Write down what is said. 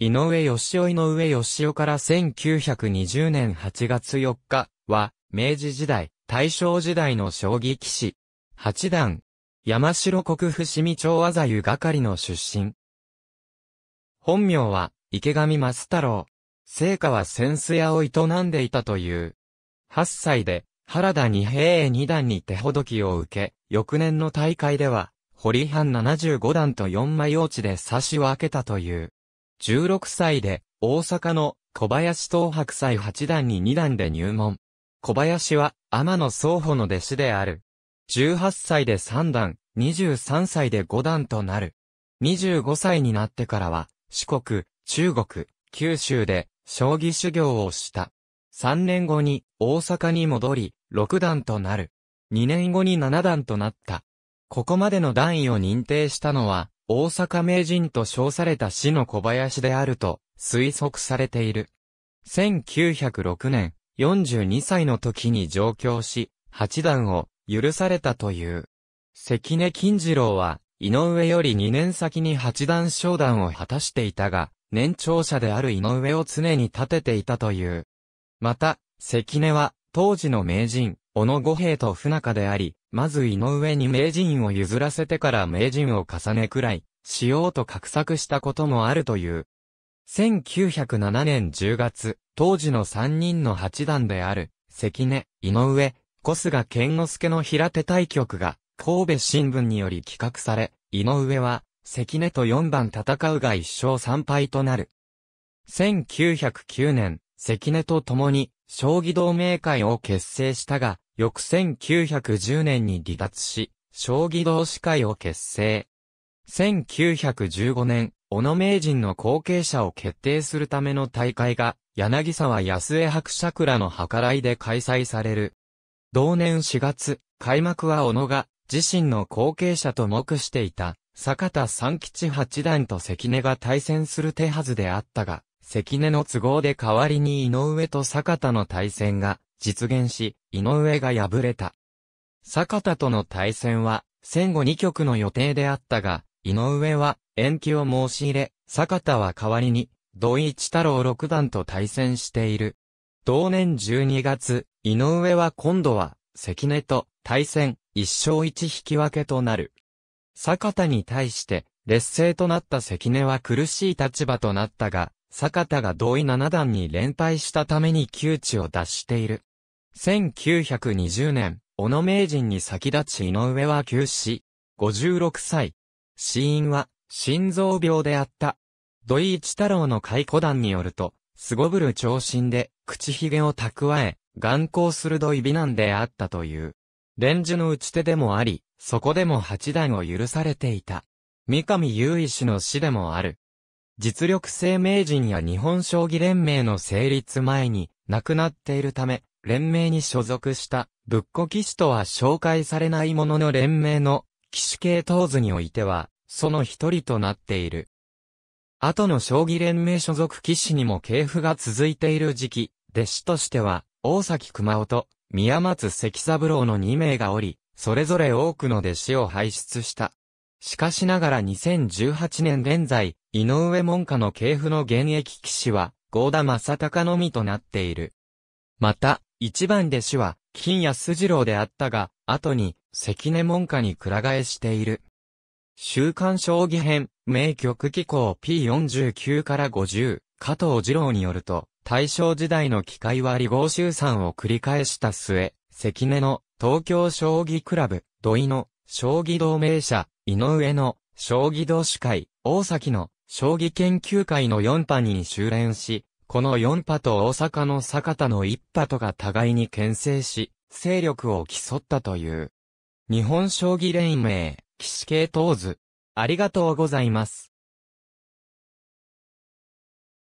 井上義雄井上義雄から1920年8月4日は、明治時代、大正時代の将棋騎士。八段、山城国伏見町和ざゆ係の出身。本名は、池上松太郎。聖火は扇子屋を営んでいたという。8歳で、原田二平二段に手ほどきを受け、翌年の大会では、堀藩75段と4枚落ちで差し分けたという。16歳で大阪の小林東白斎八段に二段で入門。小林は天野宗保の弟子である。18歳で三段、23歳で五段となる。25歳になってからは、四国、中国、九州で将棋修行をした。3年後に大阪に戻り、六段となる。2年後に七段となった。ここまでの段位を認定したのは、大阪名人と称された死の小林であると推測されている。1906年、42歳の時に上京し、八段を許されたという。関根金次郎は、井上より2年先に八段昇段を果たしていたが、年長者である井上を常に立てていたという。また、関根は、当時の名人、小野五平と不仲であり、まず井上に名人を譲らせてから名人を重ねくらい、しようと画策したこともあるという。1907年10月、当時の3人の八段である、関根、井上、小菅健之助の平手対局が、神戸新聞により企画され、井上は、関根と4番戦うが1勝3敗となる。1909年、関根と共に、将棋同盟会を結成したが、翌1910年に離脱し、将棋同士会を結成。1915年、小野名人の後継者を決定するための大会が、柳沢安江白社倉の計らいで開催される。同年4月、開幕は小野が、自身の後継者と目していた、坂田三吉八段と関根が対戦する手はずであったが、関根の都合で代わりに井上と坂田の対戦が実現し、井上が敗れた。坂田との対戦は、戦後2局の予定であったが、井上は延期を申し入れ、坂田は代わりに、土井一太郎六段と対戦している。同年12月、井上は今度は、関根と対戦、一勝一引き分けとなる。坂田に対して、劣勢となった関根は苦しい立場となったが、坂田が同意7段に連敗したために窮地を脱している。1920年、小野名人に先立ち井上は急死。56歳。死因は、心臓病であった。土井一太郎の解雇団によると、凄ぶる長身で、口ひげを蓄え、眼光鋭い美男であったという。連樹の打ち手でもあり、そこでも八段を許されていた。三上雄一氏の死でもある。実力性名人や日本将棋連盟の成立前に亡くなっているため、連盟に所属した仏庫騎士とは紹介されないものの連盟の騎士系統図においては、その一人となっている。後の将棋連盟所属騎士にも系譜が続いている時期、弟子としては、大崎熊尾と宮松関三郎の2名がおり、それぞれ多くの弟子を輩出した。しかしながら2018年現在、井上門下の系譜の現役騎士は、郷田正隆のみとなっている。また、一番弟子は、金谷筋郎であったが、後に、関根門下にくら替えしている。週刊将棋編、名曲機構 P49 から50、加藤二郎によると、大正時代の機械割合集散を繰り返した末、関根の東京将棋クラブ、土井の将棋同盟者、井上の将棋同士会、大崎の将棋研究会の4班に修練し、この4派と大阪の坂田の一派とが互いに牽制し、勢力を競ったという。日本将棋連盟、騎士系統図。ありがとうございます。